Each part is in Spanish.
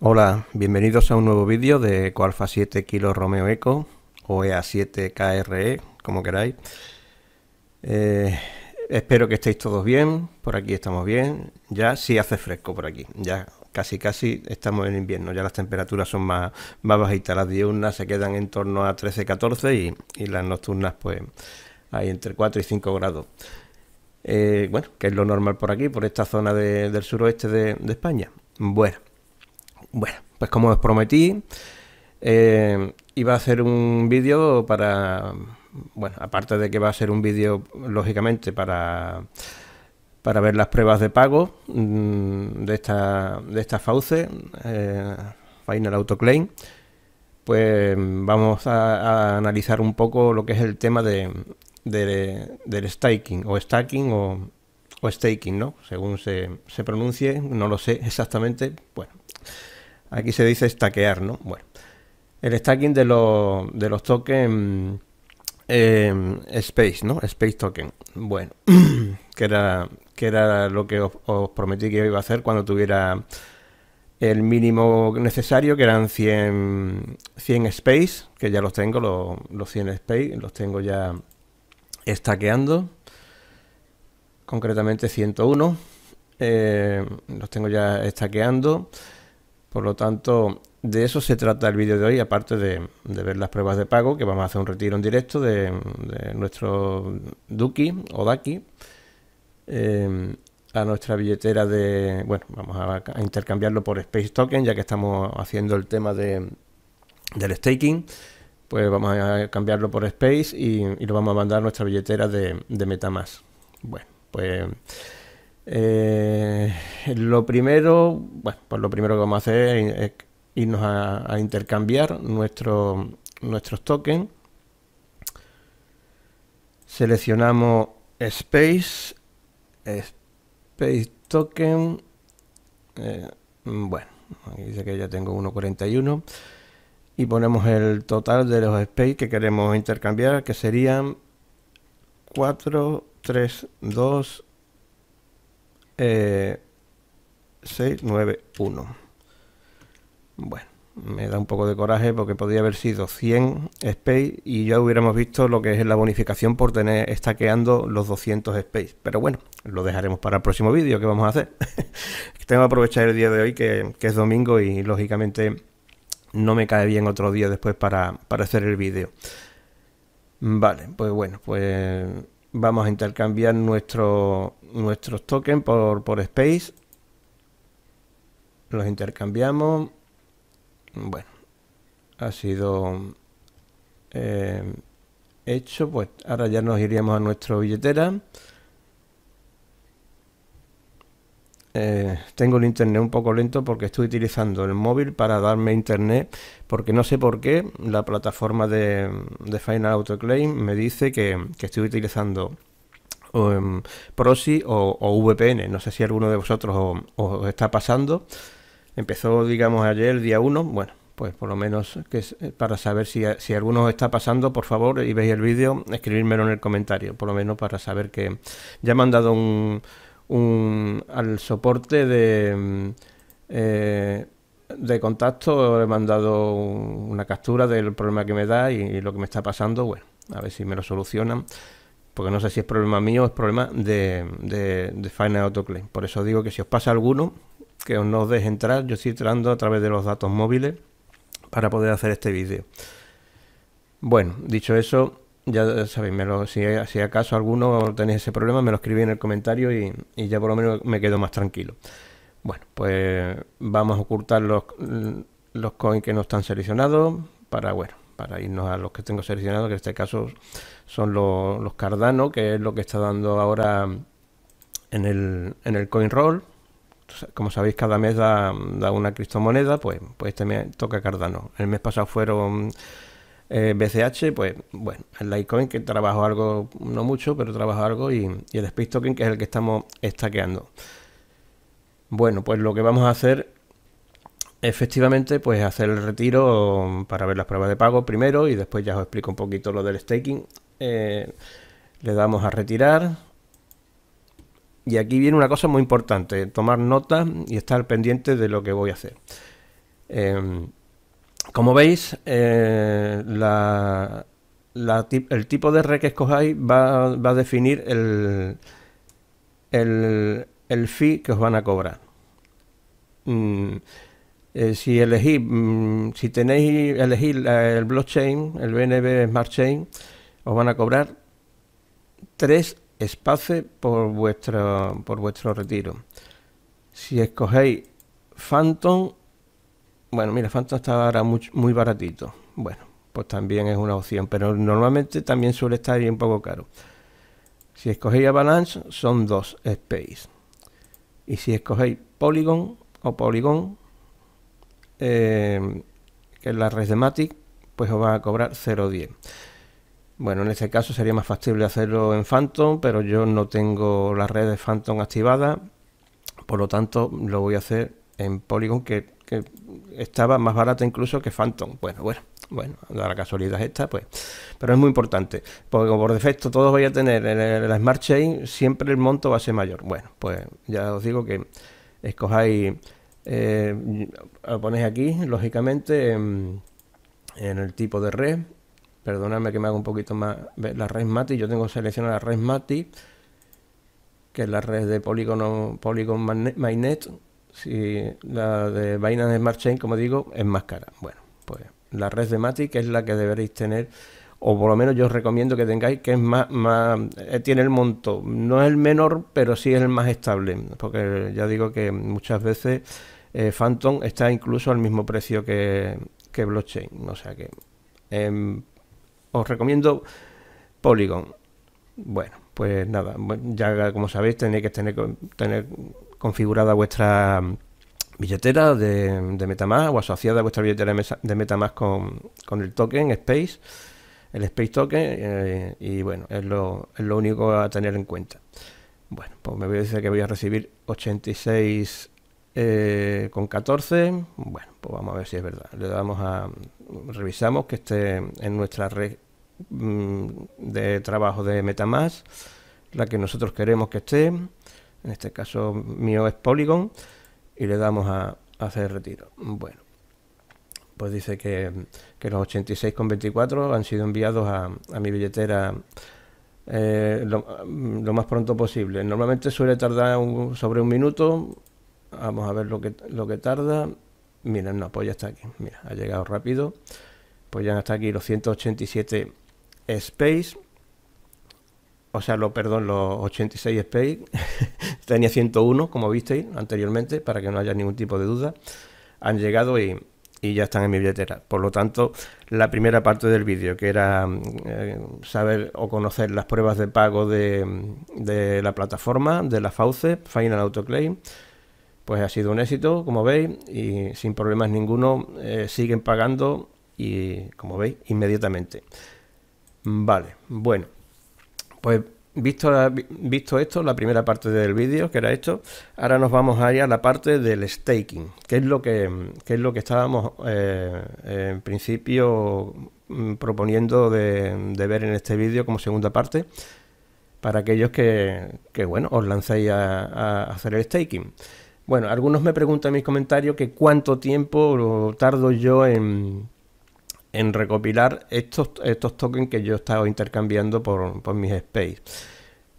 Hola, bienvenidos a un nuevo vídeo de Coalfa 7 Kilo Romeo Eco o EA7 KRE, como queráis. Eh, espero que estéis todos bien, por aquí estamos bien, ya sí hace fresco por aquí, ya casi casi estamos en invierno, ya las temperaturas son más, más bajitas, las diurnas se quedan en torno a 13-14 y, las nocturnas pues hay entre 4 y 5 grados. Eh, bueno, que es lo normal por aquí, por esta zona del suroeste de España. Bueno, bueno, pues como os prometí, eh, iba a hacer un vídeo para, bueno, aparte de que va a ser un vídeo, lógicamente, para, para ver las pruebas de pago mm, de esta, de esta Fauce, eh, Final Autoclaim, pues vamos a, analizar un poco lo que es el tema de, del staking o stacking o, o staking, ¿no? Según se, se pronuncie, no lo sé exactamente, bueno. Aquí se dice stackear, ¿no? Bueno, el stacking de los, de los tokens em, Space, ¿no? Space Token. Bueno, que, era, que era lo que os, prometí que iba a hacer cuando tuviera el mínimo necesario, que eran 100, 100 Space, que ya los tengo, los, los 100 Space, los tengo ya stackeando. Concretamente 101. Eh, los tengo ya stackeando. Por lo tanto, de eso se trata el vídeo de hoy, aparte de, ver las pruebas de pago, que vamos a hacer un retiro en directo de, nuestro Duki o Daki eh, a nuestra billetera de. Bueno, vamos a, intercambiarlo por Space Token, ya que estamos haciendo el tema de, del staking. Pues vamos a cambiarlo por Space y, lo vamos a mandar a nuestra billetera de, de Metamask. Bueno, pues. Eh, lo primero, bueno, pues lo primero que vamos a hacer es irnos a, intercambiar nuestro, nuestros tokens. Seleccionamos Space, Space Token. Eh, mm, bueno, aquí dice que ya tengo 1.41. Y ponemos el total de los Space que queremos intercambiar, que serían 4, 3, 2, 691. Eh, bueno, me da un poco de coraje porque podría haber sido 100 space y ya hubiéramos visto lo que es la bonificación por tener estaqueando los 200 space. Pero bueno, lo dejaremos para el próximo vídeo que vamos a hacer. Tengo que aprovechar el día de hoy que, es domingo y lógicamente no me cae bien otro día después para, para hacer el vídeo. Vale, pues bueno, pues Vamos a intercambiar nuestro, nuestros tokens por, por Space. Los intercambiamos. Bueno, ha sido eh, hecho. Pues ahora ya nos iríamos a nuestra billetera. Eh, tengo el internet un poco lento porque estoy utilizando el móvil para darme internet porque no sé por qué la plataforma de, de Final Claim me dice que, estoy utilizando em, Proxy o, VPN. No sé si alguno de vosotros os, está pasando. Empezó, digamos, ayer, el día 1. Bueno, pues por lo menos que eh, para saber si, si alguno os está pasando, por favor, y veis el vídeo, escribírmelo en el comentario, por lo menos para saber que ya me han dado un al soporte de, eh, de contacto, he mandado una captura del problema que me da y, lo que me está pasando, bueno, a ver si me lo solucionan, porque no sé si es problema mío o es problema de, de, de Final Por eso digo que si os pasa alguno, que os no os deje entrar, yo estoy entrando a través de los datos móviles para poder hacer este vídeo. Bueno, dicho eso, ya sabéis, me lo, si, si, acaso alguno tenéis ese problema, me lo escribí en el comentario y, ya por lo menos me quedo más tranquilo. Bueno, pues vamos a ocultar los, los coins que no están seleccionados para, bueno, para irnos a los que tengo seleccionados, que en este caso son los, los Cardano, que es lo que está dando ahora en el, en el coin roll. Como sabéis, cada mes da, una criptomoneda, pues, pues este me toca Cardano. El mes pasado fueron BCH, eh, pues bueno, el Litecoin que trabajo algo, no mucho, pero trabajo algo, y, el Space Token que es el que estamos estaqueando. Bueno, pues lo que vamos a hacer efectivamente pues hacer el retiro para ver las pruebas de pago primero y después ya os explico un poquito lo del staking. Eh, le damos a retirar. Y aquí viene una cosa muy importante, tomar nota y estar pendiente de lo que voy a hacer. Em, como veis, eh, el tipo de red que escojáis va, a definir el, el, el, fee que os van a cobrar. Mm, eh, si elegís, mm, si tenéis elegir el blockchain, el BNB Smart Chain, os van a cobrar tres espacios por vuestro, por vuestro retiro. Si escogéis Phantom, bueno, mira, Phantom está ahora muy, baratito. Bueno, pues también es una opción, pero normalmente también suele estar un poco caro. Si escogéis Avalanche, son dos Space. Y si escogéis Polygon o Polygon, eh, que es la red de Matic, pues os va a cobrar 0.10. Bueno, en este caso sería más factible hacerlo en Phantom, pero yo no tengo la red de Phantom activada, por lo tanto lo voy a hacer en Polygon, que que estaba más barata incluso que Phantom. Bueno, bueno, bueno, la casualidad está esta, pues. Pero es muy importante, porque por defecto todos voy a tener en la Smart Chain, siempre el monto va a ser mayor. Bueno, pues ya os digo que escojáis, eh, lo ponéis aquí, lógicamente, en, el tipo de red. Perdonadme que me haga un poquito más la red Mati. Yo tengo seleccionada la red Mati, que es la red de Polygon, Polygon Mainnet si la de Binance Smart Chain, como digo, es más cara. Bueno, pues la red de Matic es la que deberéis tener o por lo menos yo os recomiendo que tengáis, que es más, eh, tiene el monto, no es el menor, pero sí es el más estable, porque ya digo que muchas veces eh, Phantom está incluso al mismo precio que, que blockchain, o sea que em, os recomiendo Polygon. Bueno, pues nada, ya como sabéis tenéis que tener, tener configurada vuestra billetera de, de, Metamask o asociada a vuestra billetera de Metamask con, con el token Space, el Space Token, eh, y bueno, es lo, es lo único a tener en cuenta. Bueno, pues me voy a decir que voy a recibir 86 eh, con 14. Bueno, pues vamos a ver si es verdad. Le damos a. Revisamos que esté en nuestra red mm, de trabajo de Metamask, la que nosotros queremos que esté en este caso mío es Polygon, y le damos a, hacer retiro. Bueno, pues dice que, los 86,24 han sido enviados a, mi billetera eh, lo, más pronto posible. Normalmente suele tardar sobre un minuto. Vamos a ver lo que, lo que tarda. miren no, apoya pues hasta aquí. Mira, ha llegado rápido. Pues ya está aquí los 187 Space o sea, lo, perdón, los 86 Space, tenía 101, como visteis anteriormente, para que no haya ningún tipo de duda, han llegado y, y ya están en mi billetera. Por lo tanto, la primera parte del vídeo, que era mm, eh, saber o conocer las pruebas de pago de, la plataforma, de la FAUCE, Final Auto Claim pues ha sido un éxito, como veis, y sin problemas ninguno eh, siguen pagando y, como veis, inmediatamente. Vale, bueno. Pues visto, visto esto, la primera parte del vídeo, que era esto, ahora nos vamos a ir a la parte del staking, que es lo que, es lo que estábamos eh, en principio mm, proponiendo de, ver en este vídeo como segunda parte para aquellos que, bueno, os lancéis a, a, hacer el staking. Bueno, algunos me preguntan en mis comentarios que cuánto tiempo tardo yo en, en recopilar estos, estos tokens que yo he estado intercambiando por, por mis space.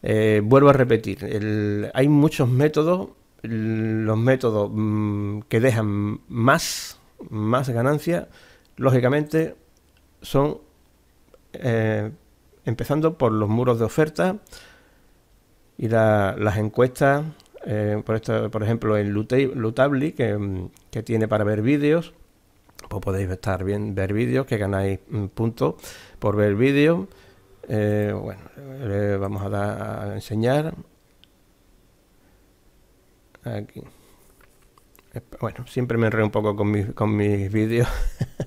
Eh, vuelvo a repetir, hay muchos métodos, los métodos mm, que dejan más, más ganancia, lógicamente son eh, empezando por los muros de oferta y las encuestas, eh, por, esto, por ejemplo en lutabli que, mm, que tiene para ver vídeos, pues podéis estar bien, ver vídeos que ganáis mm, puntos por ver vídeos. Eh, bueno, vamos a, dar, a enseñar. Aquí. Bueno, siempre me enredo un poco con, con mis vídeos.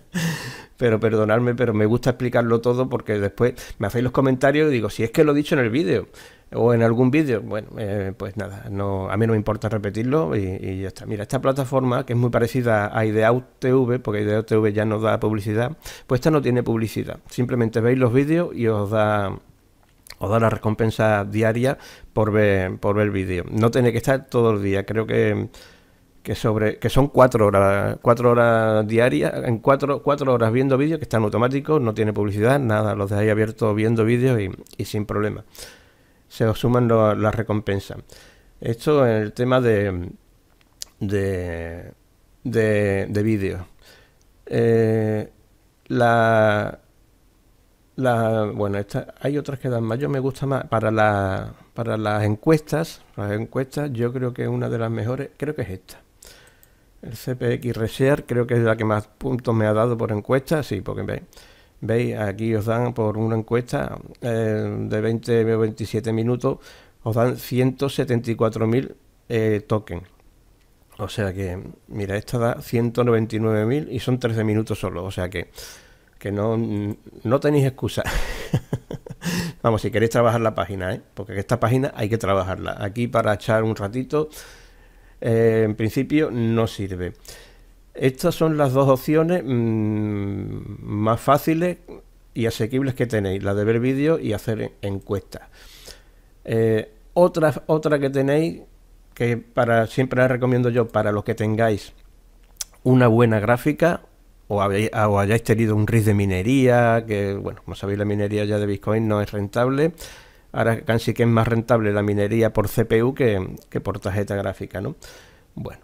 pero perdonadme, pero me gusta explicarlo todo porque después me hacéis los comentarios y digo, si es que lo he dicho en el vídeo o en algún vídeo, bueno, eh, pues nada, no, a mí no me importa repetirlo y, ya está. Mira, esta plataforma, que es muy parecida a IdeaUTV, porque IdeaUTV ya no da publicidad, pues esta no tiene publicidad. Simplemente veis los vídeos y os da os da la recompensa diaria por ver, por ver vídeo. No tiene que estar todo el día, creo que que sobre que son cuatro horas cuatro horas diarias en cuatro, cuatro horas viendo vídeos que están automáticos no tiene publicidad nada los dejáis abiertos viendo vídeos y, y sin problema se suman las recompensas. Esto en el tema de, de, de, vídeo. Eh, la, bueno, hay otras que dan más. Yo me gusta más para, la, para las encuestas. Las encuestas, yo creo que una de las mejores, creo que es esta. El CPX Research, creo que es la que más puntos me ha dado por encuestas. Sí, porque veis Veis, aquí os dan por una encuesta eh, de 20 27 minutos, os dan 174.000 eh, tokens. O sea que, mira, esta da 199.000 y son 13 minutos solo. O sea que, que no, no tenéis excusa. Vamos, si queréis trabajar la página, ¿eh? porque esta página hay que trabajarla. Aquí para echar un ratito, eh, en principio no sirve. Estas son las dos opciones mm, más fáciles y asequibles que tenéis, la de ver vídeo y hacer encuestas. Eh, otra, otra que tenéis, que para, siempre la recomiendo yo para los que tengáis una buena gráfica o, habéis, ah, hayáis tenido un RIS de minería, que bueno, como sabéis la minería ya de Bitcoin no es rentable. Ahora casi que es más rentable la minería por CPU que, por tarjeta gráfica, ¿no? Bueno,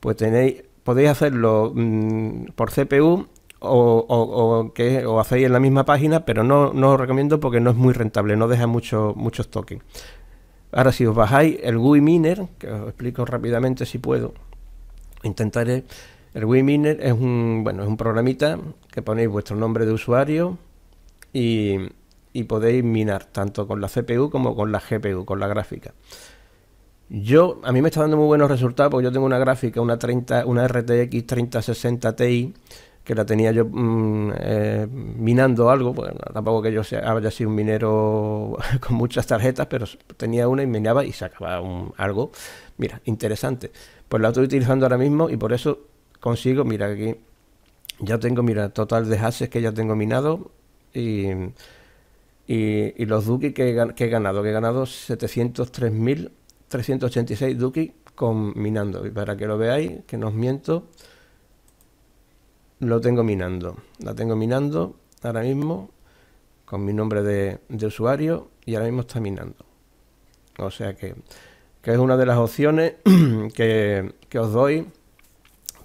pues tenéis podéis hacerlo mm, por CPU o, que, hacéis en la misma página, pero no, no, os recomiendo porque no es muy rentable, no deja mucho, muchos tokens. Ahora, si os bajáis el GUI Miner, que os explico rápidamente si puedo, intentaré. El GUI Miner es un, bueno, es un programita que ponéis vuestro nombre de usuario y, y podéis minar tanto con la CPU como con la GPU, con la gráfica. Yo, a mí me está dando muy buenos resultados porque yo tengo una gráfica, una, 30, una RTX 3060 Ti, que la tenía yo mm, eh, minando algo, pues, tampoco que yo sea, haya sido un minero con muchas tarjetas, pero tenía una y minaba y sacaba algo, mira, interesante. Pues la estoy utilizando ahora mismo y por eso consigo, mira, aquí ya tengo, mira, total de hashes que ya tengo minado y, los duques que, que he ganado, que he ganado 703.000 386 Duki con minando. Y para que lo veáis, que no os miento, lo tengo minando. La tengo minando ahora mismo con mi nombre de, de usuario y ahora mismo está minando. O sea que, es una de las opciones que, que, os doy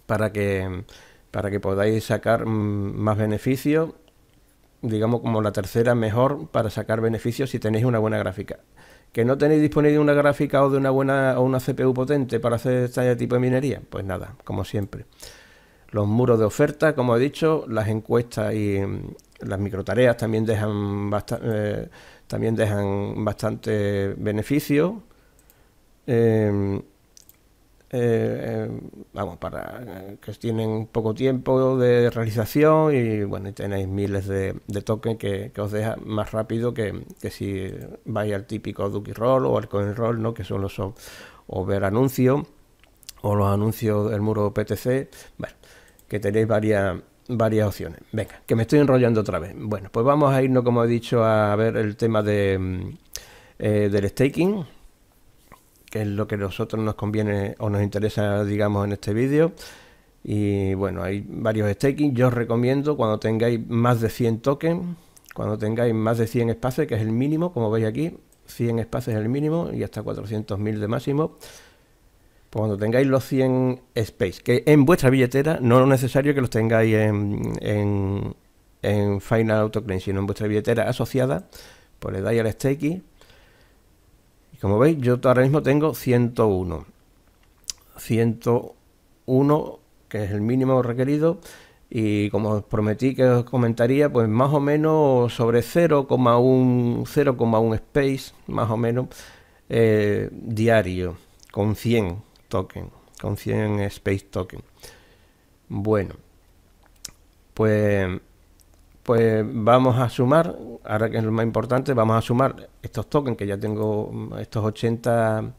para que, para que podáis sacar más beneficios digamos como la tercera mejor para sacar beneficios si tenéis una buena gráfica. ¿Que no tenéis disponible una gráfica o de una buena o una CPU potente para hacer este tipo de minería? Pues nada, como siempre. Los muros de oferta, como he dicho, las encuestas y mm, las microtareas también dejan, eh, también dejan bastante beneficio. Em, eh, eh, vamos, para eh, que tienen poco tiempo de realización y bueno, tenéis miles de, de tokens que, os deja más rápido que, si vais al típico Ducky Roll o al Coin Roll, ¿no? que solo son o ver anuncios o los anuncios del muro PTC, bueno, que tenéis varias varias opciones. Venga, que me estoy enrollando otra vez. Bueno, pues vamos a irnos, como he dicho, a ver el tema de, mm, del staking, es lo que a nosotros nos conviene o nos interesa, digamos, en este vídeo. Y bueno, hay varios staking. Yo os recomiendo cuando tengáis más de 100 tokens, cuando tengáis más de 100 espacios, que es el mínimo, como veis aquí, 100 espacios es el mínimo y hasta 400.000 de máximo. Pues cuando tengáis los 100 space, que en vuestra billetera no es necesario que los tengáis en, en, en Final sino en vuestra billetera asociada, pues le dais al staking y como veis, yo ahora mismo tengo 101. 101, que es el mínimo requerido. Y como os prometí que os comentaría, pues más o menos sobre 0,1 0,1 space, más o menos, eh, diario, con 100 token, con 100 space token. Bueno, pues pues vamos a sumar, ahora que es lo más importante, vamos a sumar estos tokens que ya tengo, estos 80,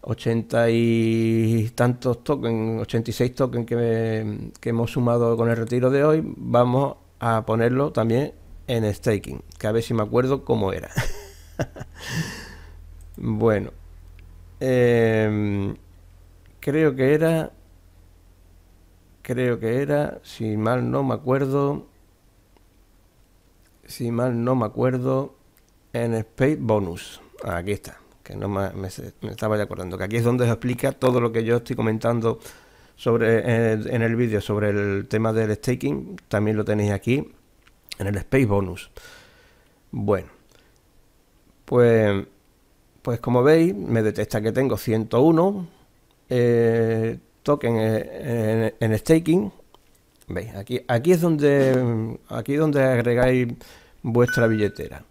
80 y tantos tokens, 86 tokens que, que hemos sumado con el retiro de hoy, vamos a ponerlo también en staking, que a ver si me acuerdo cómo era. bueno, em, creo que era, creo que era, si mal no me acuerdo, si mal no me acuerdo, en Space Bonus. Ah, aquí está, que no me, estaba ya acordando, que aquí es donde se explica todo lo que yo estoy comentando sobre en, el vídeo sobre el tema del staking. También lo tenéis aquí en el Space Bonus. Bueno, pues, pues como veis, me detecta que tengo 101 eh, token eh, en, en staking ¿Veis? Aquí, aquí es donde aquí donde agregáis vuestra billetera.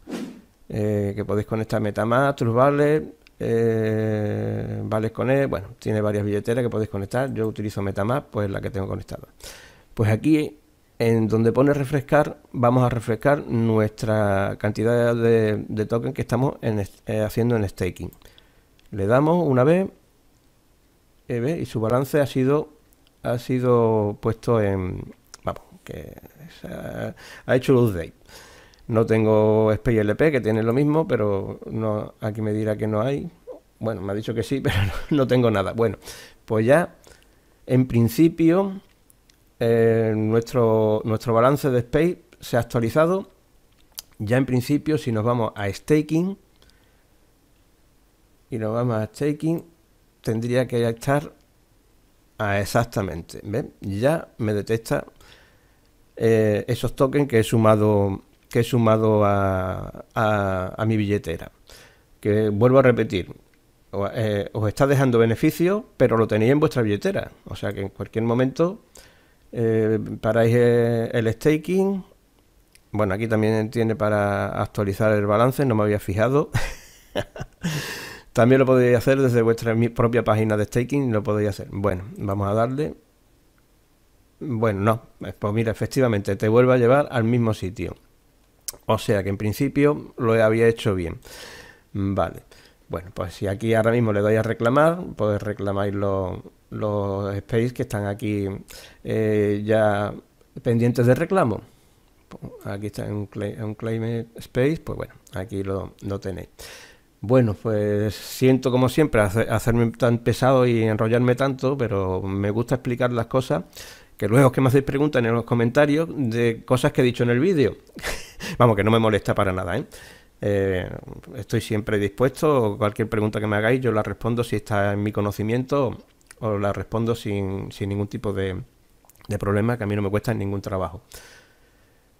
Eh, que podéis conectar MetaMask, Trusvale, eh, Vales con e, Bueno, tiene varias billeteras que podéis conectar. Yo utilizo MetaMask, pues la que tengo conectada. Pues aquí, en donde pone refrescar, vamos a refrescar nuestra cantidad de, de token que estamos eh, haciendo en staking. Le damos una vez eh, y su balance ha sido ha sido puesto en. Vamos, que ha, hecho los update. No tengo lp que tiene lo mismo, pero no aquí me dirá que no hay. Bueno, me ha dicho que sí, pero no, tengo nada. Bueno, pues ya, en principio, eh, nuestro, nuestro balance de Space se ha actualizado. Ya en principio, si nos vamos a staking y nos vamos a staking, tendría que estar Ah, exactamente. Ya me detecta eh, esos tokens que he sumado, que he sumado a, mi billetera. Que vuelvo a repetir, eh, os está dejando beneficio, pero lo tenéis en vuestra billetera. O sea que en cualquier momento eh, paráis eh, el staking. Bueno, aquí también tiene para actualizar el balance, no me había fijado. También lo podéis hacer desde vuestra propia página de staking, lo podéis hacer. Bueno, vamos a darle. Bueno, no, eh, pues mira, efectivamente te vuelve a llevar al mismo sitio. O sea que en principio lo había hecho bien. Vale. Bueno, pues si aquí ahora mismo le doy a reclamar, pues reclamar los, los space que están aquí eh, ya pendientes de reclamo. Pues aquí está un, claim, un claim space, pues bueno, aquí lo, lo tenéis. Bueno, pues siento como siempre hacerme tan pesado y enrollarme tanto, pero me gusta explicar las cosas, que luego que me hacéis preguntas en los comentarios de cosas que he dicho en el vídeo. Vamos, que no me molesta para nada, ¿eh? ¿eh? estoy siempre dispuesto, cualquier pregunta que me hagáis yo la respondo si está en mi conocimiento o la respondo sin, sin ningún tipo de, de problema, que a mí no me cuesta ningún trabajo.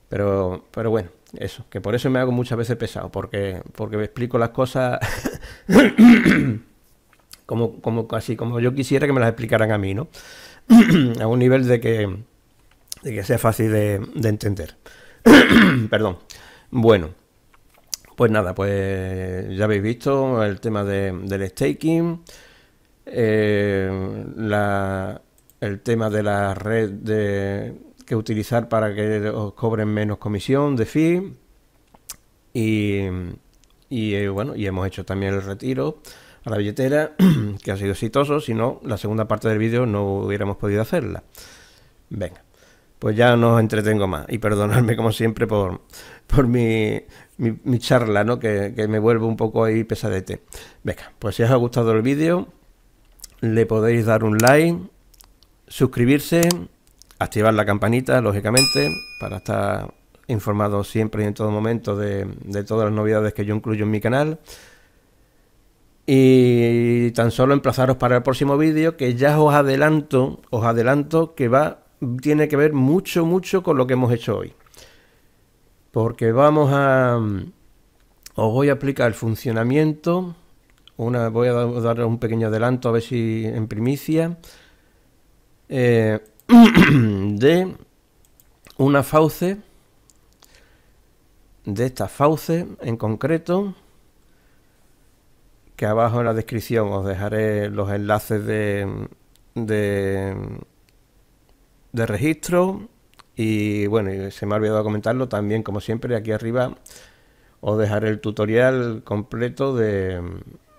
Pero, pero bueno, eso, que por eso me hago muchas veces pesado, porque, porque me explico las cosas como, como así como yo quisiera que me las explicaran a mí, ¿no? a un nivel de que, sea fácil de, entender. Perdón. Bueno, pues nada, pues ya habéis visto el tema de, del staking, eh, el tema de la red de, que utilizar para que os cobren menos comisión de fee. Y, eh, bueno, y hemos hecho también el retiro a la billetera, que ha sido exitoso, si no, la segunda parte del vídeo no hubiéramos podido hacerla. Venga, pues ya no entretengo más y perdonadme como siempre por, mi, charla, ¿no? Que, que, me vuelvo un poco ahí pesadete. Venga, pues si os ha gustado el vídeo, le podéis dar un like, suscribirse activar la campanita, lógicamente, para estar informado siempre y en todo momento de, todas las novedades que yo incluyo en mi canal. Y tan solo emplazaros para el próximo vídeo que ya os adelanto, os adelanto que va, tiene que ver mucho, mucho con lo que hemos hecho hoy. Porque vamos a... Os voy a explicar el funcionamiento. Una, voy a dar, un pequeño adelanto a ver si en primicia. Eh, de una fauce, de esta fauce en concreto, que abajo en la descripción os dejaré los enlaces de, de, registro. Y bueno, se me ha olvidado comentarlo también, como siempre, aquí arriba os dejaré el tutorial completo de,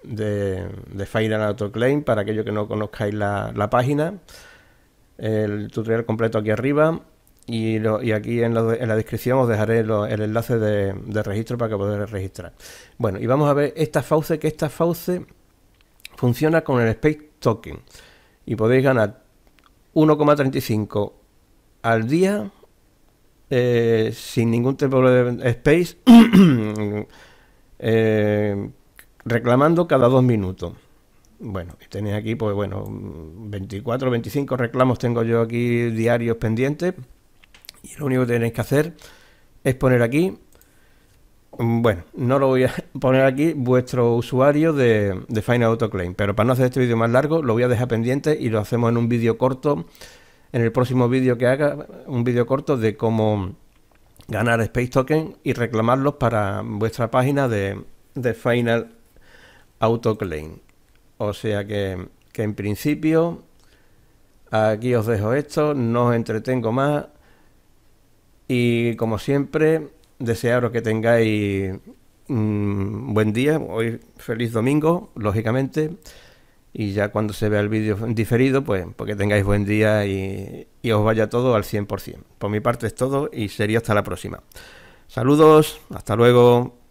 de, de Auto Autoclaim para aquellos que no conozcáis la página el tutorial completo aquí arriba y, aquí en la, descripción os dejaré el enlace de, registro para que podáis registrar. Bueno, y vamos a ver esta fauce, que esta fauce funciona con el Space Token y podéis ganar 1,35 al día eh, sin ningún tipo de space eh, reclamando cada dos minutos. Bueno, tenéis aquí, pues bueno, 24, 25 reclamos tengo yo aquí diarios pendientes. Y lo único que tenéis que hacer es poner aquí, bueno, no lo voy a poner aquí, vuestro usuario de, de Final Claim Pero para no hacer este vídeo más largo, lo voy a dejar pendiente y lo hacemos en un vídeo corto, en el próximo vídeo que haga, un vídeo corto de cómo ganar Space Token y reclamarlos para vuestra página de, de Final Autoclaim. O sea que, en principio aquí os dejo esto, no os entretengo más y como siempre desearos que tengáis un mm, buen día, hoy feliz domingo, lógicamente, y ya cuando se vea el vídeo diferido, pues, pues que tengáis buen día y, y os vaya todo al 100%. Por mi parte es todo y sería hasta la próxima. Saludos, hasta luego.